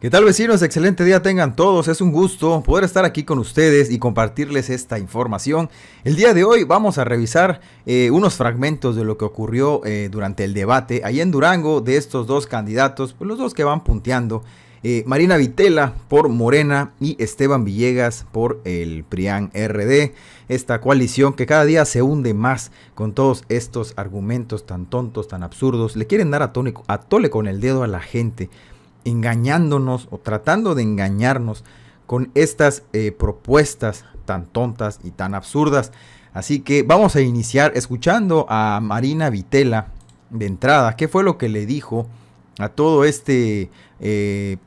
¿Qué tal vecinos? Excelente día tengan todos. Es un gusto poder estar aquí con ustedes y compartirles esta información. El día de hoy vamos a revisar eh, unos fragmentos de lo que ocurrió eh, durante el debate ahí en Durango de estos dos candidatos, pues, los dos que van punteando. Eh, Marina Vitela por Morena y Esteban Villegas por el PRIAN RD. Esta coalición que cada día se hunde más con todos estos argumentos tan tontos, tan absurdos. Le quieren dar a, a tole con el dedo a la gente engañándonos o tratando de engañarnos con estas eh, propuestas tan tontas y tan absurdas. Así que vamos a iniciar escuchando a Marina Vitela de entrada. ¿Qué fue lo que le dijo a todo este, eh,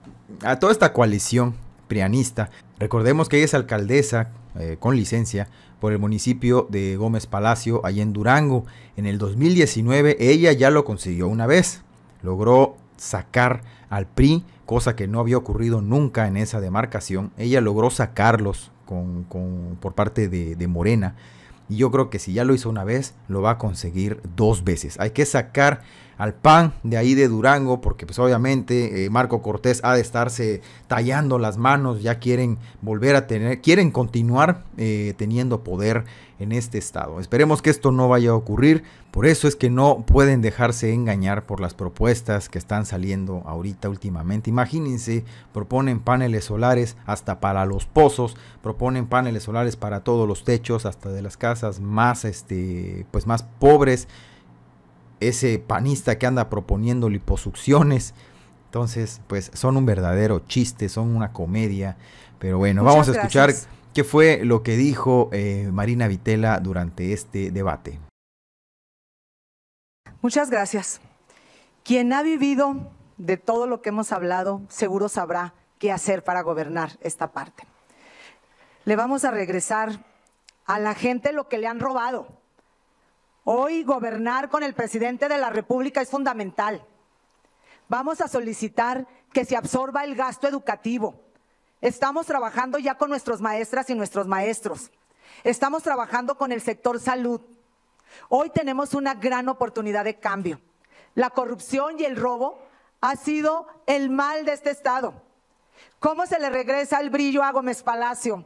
a toda esta coalición prianista? Recordemos que ella es alcaldesa eh, con licencia por el municipio de Gómez Palacio, allá en Durango. En el 2019 ella ya lo consiguió una vez. Logró sacar al PRI, cosa que no había ocurrido nunca en esa demarcación. Ella logró sacarlos por parte de, de Morena. Y yo creo que si ya lo hizo una vez, lo va a conseguir dos veces. Hay que sacar al PAN de ahí de Durango, porque pues obviamente eh, Marco Cortés ha de estarse tallando las manos, ya quieren volver a tener, quieren continuar eh, teniendo poder en este estado. Esperemos que esto no vaya a ocurrir, por eso es que no pueden dejarse engañar por las propuestas que están saliendo ahorita últimamente. Imagínense, proponen paneles solares hasta para los pozos, proponen paneles solares para todos los techos, hasta de las casas más, este, pues más pobres ese panista que anda proponiendo liposucciones. Entonces, pues son un verdadero chiste, son una comedia. Pero bueno, vamos a escuchar qué fue lo que dijo eh, Marina Vitela durante este debate. Muchas gracias. Quien ha vivido de todo lo que hemos hablado, seguro sabrá qué hacer para gobernar esta parte. Le vamos a regresar a la gente lo que le han robado Hoy gobernar con el presidente de la República es fundamental. Vamos a solicitar que se absorba el gasto educativo. Estamos trabajando ya con nuestras maestras y nuestros maestros. Estamos trabajando con el sector salud. Hoy tenemos una gran oportunidad de cambio. La corrupción y el robo ha sido el mal de este Estado. ¿Cómo se le regresa el brillo a Gómez Palacio?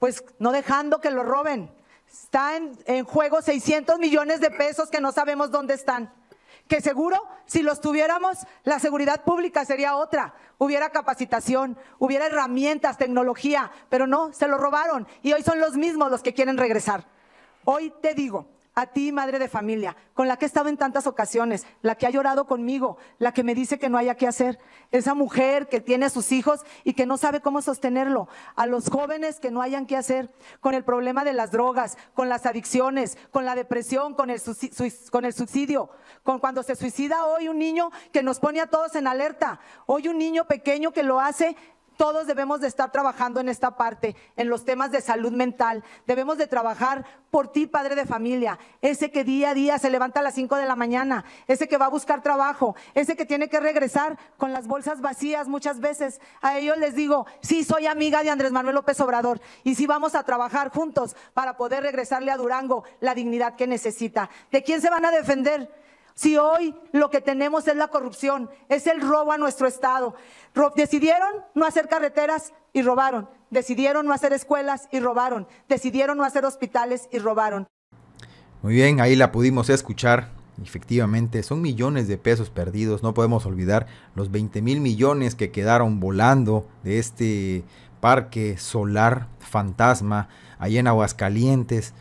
Pues no dejando que lo roben, Está en, en juego 600 millones de pesos que no sabemos dónde están que seguro si los tuviéramos, la seguridad pública sería otra. Hubiera capacitación, hubiera herramientas, tecnología, pero no, se lo robaron y hoy son los mismos los que quieren regresar. Hoy te digo, a ti, madre de familia, con la que he estado en tantas ocasiones, la que ha llorado conmigo, la que me dice que no haya que hacer, esa mujer que tiene a sus hijos y que no sabe cómo sostenerlo, a los jóvenes que no hayan qué hacer, con el problema de las drogas, con las adicciones, con la depresión, con el, con el suicidio, con cuando se suicida hoy un niño que nos pone a todos en alerta, hoy un niño pequeño que lo hace todos debemos de estar trabajando en esta parte, en los temas de salud mental. Debemos de trabajar por ti, padre de familia, ese que día a día se levanta a las 5 de la mañana, ese que va a buscar trabajo, ese que tiene que regresar con las bolsas vacías muchas veces. A ellos les digo, sí, soy amiga de Andrés Manuel López Obrador y sí vamos a trabajar juntos para poder regresarle a Durango la dignidad que necesita. ¿De quién se van a defender? Si hoy lo que tenemos es la corrupción, es el robo a nuestro Estado. Decidieron no hacer carreteras y robaron. Decidieron no hacer escuelas y robaron. Decidieron no hacer hospitales y robaron. Muy bien, ahí la pudimos escuchar. Efectivamente, son millones de pesos perdidos. No podemos olvidar los 20 mil millones que quedaron volando de este parque solar fantasma ahí en Aguascalientes.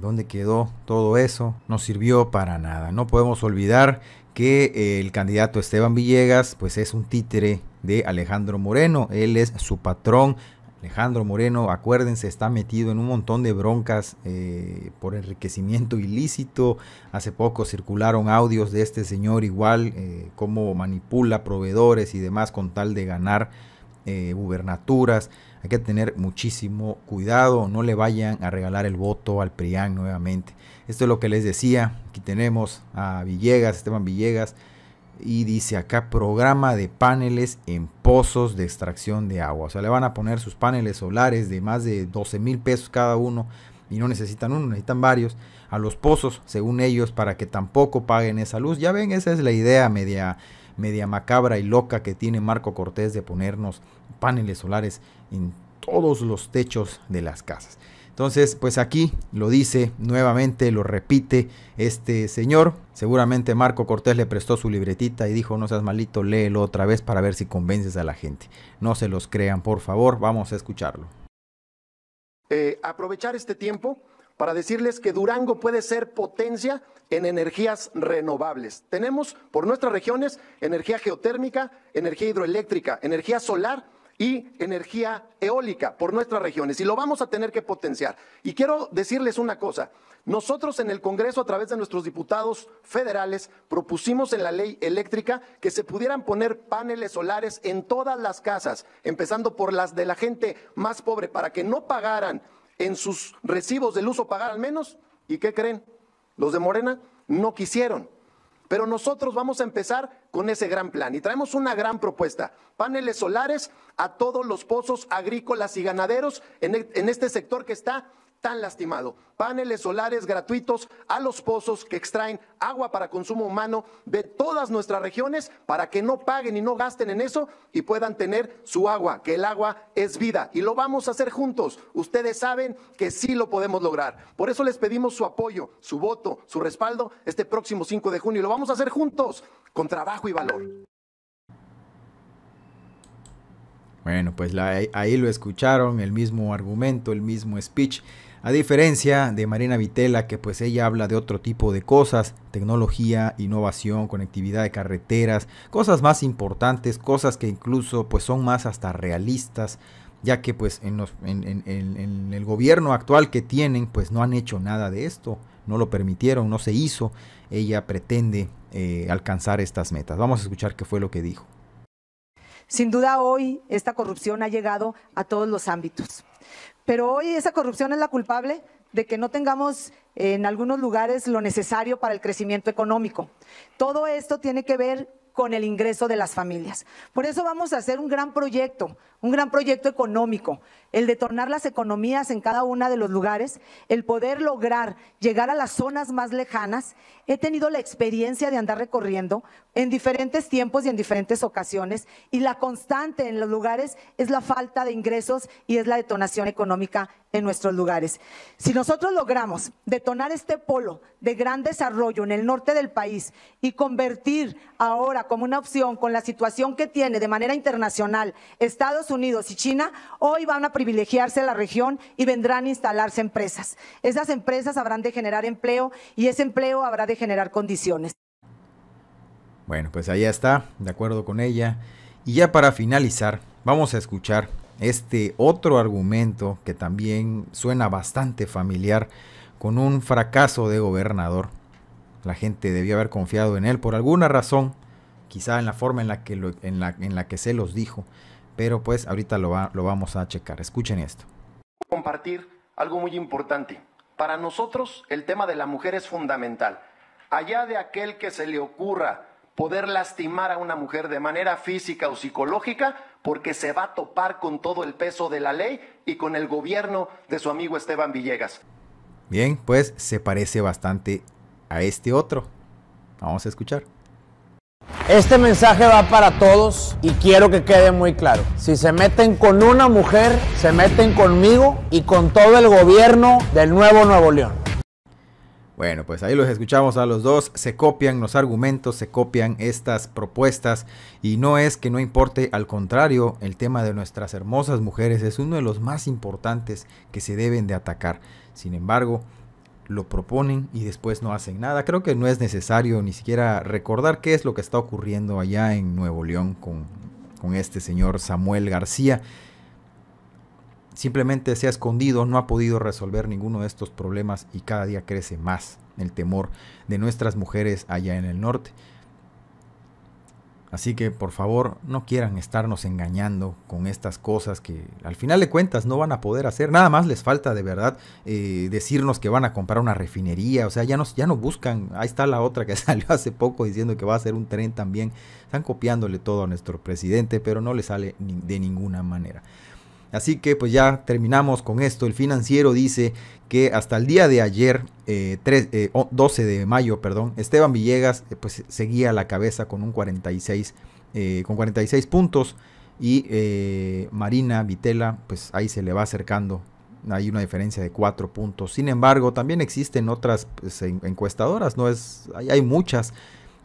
¿Dónde quedó todo eso? No sirvió para nada. No podemos olvidar que eh, el candidato Esteban Villegas pues es un títere de Alejandro Moreno. Él es su patrón. Alejandro Moreno, acuérdense, está metido en un montón de broncas eh, por enriquecimiento ilícito. Hace poco circularon audios de este señor igual, como eh, cómo manipula proveedores y demás con tal de ganar gubernaturas. Hay que tener muchísimo cuidado, no le vayan a regalar el voto al PRIAN nuevamente. Esto es lo que les decía, aquí tenemos a Villegas, Esteban Villegas, y dice acá programa de paneles en pozos de extracción de agua. O sea, le van a poner sus paneles solares de más de 12 mil pesos cada uno y no necesitan uno, necesitan varios a los pozos, según ellos, para que tampoco paguen esa luz. Ya ven, esa es la idea media media macabra y loca que tiene Marco Cortés de ponernos paneles solares en todos los techos de las casas. Entonces, pues aquí lo dice nuevamente, lo repite este señor. Seguramente Marco Cortés le prestó su libretita y dijo, no seas malito, léelo otra vez para ver si convences a la gente. No se los crean, por favor, vamos a escucharlo. Eh, aprovechar este tiempo para decirles que Durango puede ser potencia en energías renovables. Tenemos por nuestras regiones energía geotérmica, energía hidroeléctrica, energía solar y energía eólica por nuestras regiones y lo vamos a tener que potenciar. Y quiero decirles una cosa, nosotros en el Congreso a través de nuestros diputados federales propusimos en la ley eléctrica que se pudieran poner paneles solares en todas las casas, empezando por las de la gente más pobre para que no pagaran en sus recibos del uso pagar al menos. ¿Y qué creen? Los de Morena no quisieron. Pero nosotros vamos a empezar con ese gran plan y traemos una gran propuesta. Paneles solares a todos los pozos agrícolas y ganaderos en, e, este sector que está tan lastimado. Paneles solares gratuitos a los pozos que extraen agua para consumo humano de todas nuestras regiones para que no paguen y no gasten en eso y puedan tener su agua, que el agua es vida. Y lo vamos a hacer juntos. Ustedes saben que sí lo podemos lograr. Por eso les pedimos su apoyo, su voto, su respaldo este próximo 5 de junio. Y lo vamos a hacer juntos, con trabajo y valor. Bueno, pues ahí lo escucharon, el mismo argumento, el mismo speech a diferencia de Marina Vitela, que pues ella habla de otro tipo de cosas, tecnología, innovación, conectividad de carreteras, cosas más importantes, cosas que incluso pues son más hasta realistas, ya que pues en, el gobierno actual que tienen pues no han hecho nada de esto, no lo permitieron, no se hizo, ella pretende eh, alcanzar estas metas. Vamos a escuchar qué fue lo que dijo. Sin duda hoy esta corrupción ha llegado a todos los ámbitos. Pero hoy esa corrupción es la culpable de que no tengamos en algunos lugares lo necesario para el crecimiento económico. Todo esto tiene que ver con el ingreso de las familias. Por eso vamos a hacer un gran proyecto, un gran proyecto económico, el de detonar las economías en cada uno de los lugares, el poder lograr llegar a las zonas más lejanas. He tenido la experiencia de andar recorriendo en diferentes tiempos y en diferentes ocasiones y la constante en los lugares es la falta de ingresos y es la detonación económica en nuestros lugares. Si nosotros logramos detonar este polo de gran desarrollo en el norte del país y convertir ahora como una opción con la situación que tiene de manera internacional Estados Unidos y China, hoy van a privilegiarse la región y vendrán a instalarse empresas. Esas empresas habrán de generar empleo y ese empleo habrá de generar condiciones. Bueno, pues allá está, de acuerdo con ella. Y ya para finalizar, vamos a escuchar este otro argumento que también suena bastante familiar con un fracaso de gobernador. La gente debió haber confiado en él por alguna razón, quizá en la forma en la que, en la, que se los dijo, pero pues ahorita lo, lo vamos a checar. Escuchen esto. Compartir algo muy importante. Para nosotros el tema de la mujer es fundamental. Allá de aquel que se le ocurra poder lastimar a una mujer de manera física o psicológica, porque se va a topar con todo el peso de la ley y con el gobierno de su amigo Esteban Villegas. Bien, pues se parece bastante a este otro. Vamos a escuchar. Este mensaje va para todos y quiero que quede muy claro. Si se meten con una mujer, se meten conmigo y con todo el gobierno del nuevo Nuevo León. Bueno, pues ahí los escuchamos a los dos, se copian los argumentos, se copian estas propuestas y no es que no importe, al contrario, el tema de nuestras hermosas mujeres es uno de los más importantes que se deben de atacar. Sin embargo, lo proponen y después no hacen nada. Creo que no es necesario ni siquiera recordar qué es lo que está ocurriendo allá en Nuevo León con, con este señor Samuel García simplemente se ha escondido, no ha podido resolver ninguno de estos problemas y cada día crece más el temor de nuestras mujeres allá en el norte. Así que por favor no quieran estarnos engañando con estas cosas que al final de cuentas no van a poder hacer. Nada más les falta de verdad eh, decirnos que van a comprar una refinería. O sea, ya, no ya no buscan. Ahí está la otra que salió hace poco diciendo que va a hacer un tren también. Están copiándole todo a nuestro presidente, pero no le sale de ninguna manera. Así que pues ya terminamos con esto. El financiero dice que hasta el día de ayer, 12 eh, eh, de mayo, perdón, Esteban Villegas eh, pues seguía la cabeza con un 46, con 46 puntos y Marina Vitela pues ahí se le va acercando. Hay una diferencia de 4 puntos. Sin embargo, también existen otras pues, encuestadoras, no es hay, hay muchas.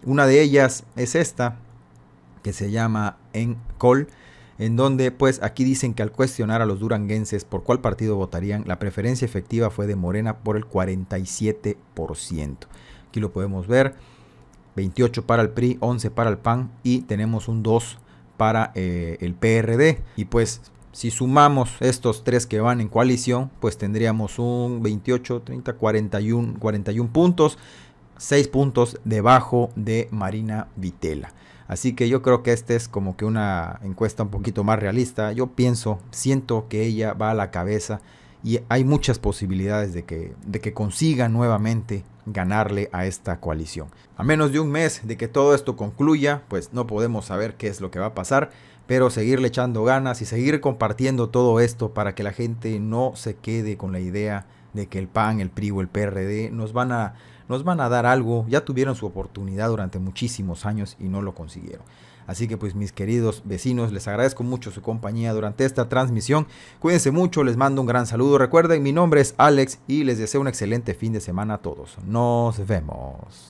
Una de ellas es esta que se llama Encol en donde pues aquí dicen que al cuestionar a los duranguenses por cuál partido votarían, la preferencia efectiva fue de Morena por el 47%. Aquí lo podemos ver, 28 para el PRI, 11 para el PAN y tenemos un 2 para eh, el PRD. Y pues si sumamos estos tres que van en coalición, pues tendríamos un 28, 30, 41, 41 puntos 6 puntos debajo de Marina Vitela. Así que yo creo que esta es como que una encuesta un poquito más realista. Yo pienso, siento que ella va a la cabeza y hay muchas posibilidades de que, de que consiga nuevamente ganarle a esta coalición. A menos de un mes de que todo esto concluya, pues no podemos saber qué es lo que va a pasar, pero seguirle echando ganas y seguir compartiendo todo esto para que la gente no se quede con la idea de que el PAN, el PRI o el PRD nos van a nos van a dar algo, ya tuvieron su oportunidad durante muchísimos años y no lo consiguieron. Así que pues mis queridos vecinos, les agradezco mucho su compañía durante esta transmisión. Cuídense mucho, les mando un gran saludo. Recuerden, mi nombre es Alex y les deseo un excelente fin de semana a todos. Nos vemos.